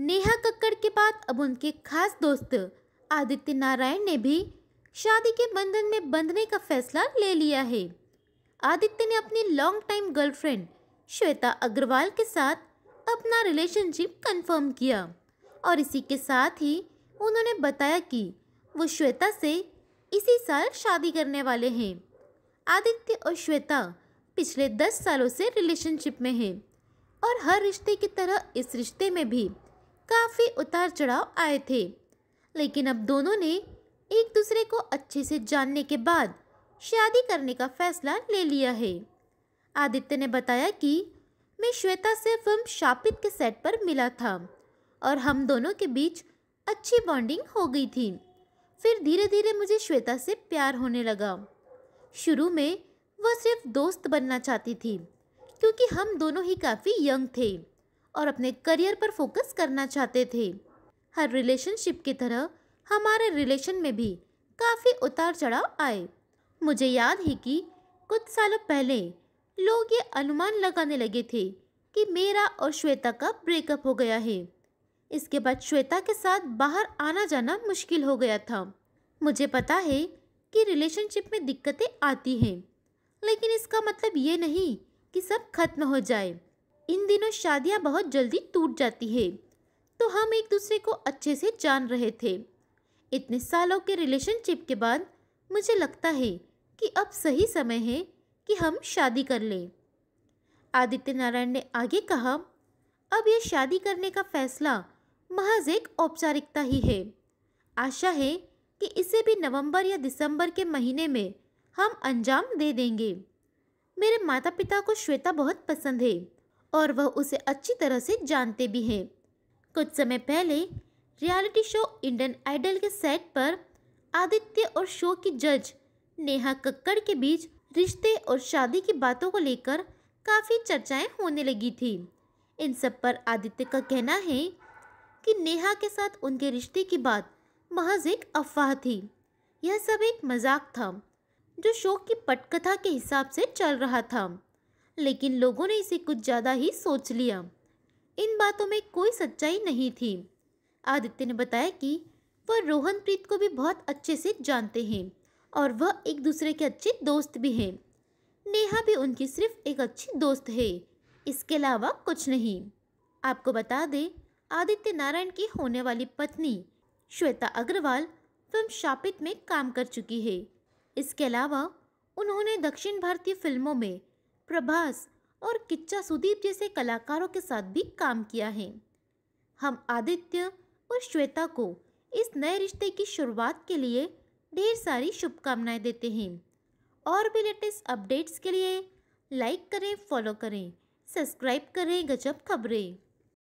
नेहा कक्कड़ के बाद अब उनके खास दोस्त आदित्य नारायण ने भी शादी के बंधन में बंधने का फैसला ले लिया है आदित्य ने अपनी long time girlfriend Shweta Agarwal के साथ अपना रिलेशनशिप कंफर्म किया और इसी के साथ ही उन्होंने बताया कि वो श्वेता से इसी साल शादी करने वाले हैं आदित्य और श्वेता पिछले दस सालों से रिलेशनशिप में हैं और हर रिश्ते की तरह इस रिश्ते में भी काफ़ी उतार चढ़ाव आए थे लेकिन अब दोनों ने एक दूसरे को अच्छे से जानने के बाद शादी करने का फैसला ले लिया है आदित्य ने बताया कि मैं श्वेता से फिल्म शापित के सेट पर मिला था और हम दोनों के बीच अच्छी बॉन्डिंग हो गई थी फिर धीरे धीरे मुझे श्वेता से प्यार होने लगा शुरू में वह सिर्फ दोस्त बनना चाहती थी क्योंकि हम दोनों ही काफ़ी यंग थे और अपने करियर पर फोकस करना चाहते थे हर रिलेशनशिप की तरह हमारे रिलेशन में भी काफ़ी उतार चढ़ाव आए मुझे याद है कि कुछ सालों पहले लोग ये अनुमान लगाने लगे थे कि मेरा और श्वेता का ब्रेकअप हो गया है इसके बाद श्वेता के साथ बाहर आना जाना मुश्किल हो गया था मुझे पता है कि रिलेशनशिप में दिक्कतें आती हैं लेकिन इसका मतलब ये नहीं कि सब खत्म हो जाए इन दिनों शादियाँ बहुत जल्दी टूट जाती है तो हम एक दूसरे को अच्छे से जान रहे थे इतने सालों के रिलेशनशिप के बाद मुझे लगता है कि अब सही समय है कि हम शादी कर लें आदित्य नारायण ने आगे कहा अब यह शादी करने का फैसला महज एक औपचारिकता ही है आशा है कि इसे भी नवंबर या दिसंबर के महीने में हम अंजाम दे देंगे मेरे माता पिता को श्वेता बहुत पसंद है और वह उसे अच्छी तरह से जानते भी हैं कुछ समय पहले रियलिटी शो इंडियन आइडल के सेट पर आदित्य और शो की जज नेहा कक्कड़ के बीच रिश्ते और शादी की बातों को लेकर काफ़ी चर्चाएं होने लगी थी इन सब पर आदित्य का कहना है कि नेहा के साथ उनके रिश्ते की बात महज एक अफवाह थी यह सब एक मजाक था जो शो की पटकथा के हिसाब से चल रहा था लेकिन लोगों ने इसे कुछ ज़्यादा ही सोच लिया इन बातों में कोई सच्चाई नहीं थी आदित्य ने बताया कि वह रोहनप्रीत को भी बहुत अच्छे से जानते हैं और वह एक दूसरे के अच्छे दोस्त भी हैं नेहा भी उनकी सिर्फ एक अच्छी दोस्त है इसके अलावा कुछ नहीं आपको बता दें आदित्य नारायण की होने वाली पत्नी श्वेता अग्रवाल फिल्म शापित में काम कर चुकी है इसके अलावा उन्होंने दक्षिण भारतीय फिल्मों में प्रभास और किच्चा सुदीप जैसे कलाकारों के साथ भी काम किया है हम आदित्य और श्वेता को इस नए रिश्ते की शुरुआत के लिए ढेर सारी शुभकामनाएं देते हैं और भी लेटेस्ट अपडेट्स के लिए लाइक करें फॉलो करें सब्सक्राइब करें गजब खबरें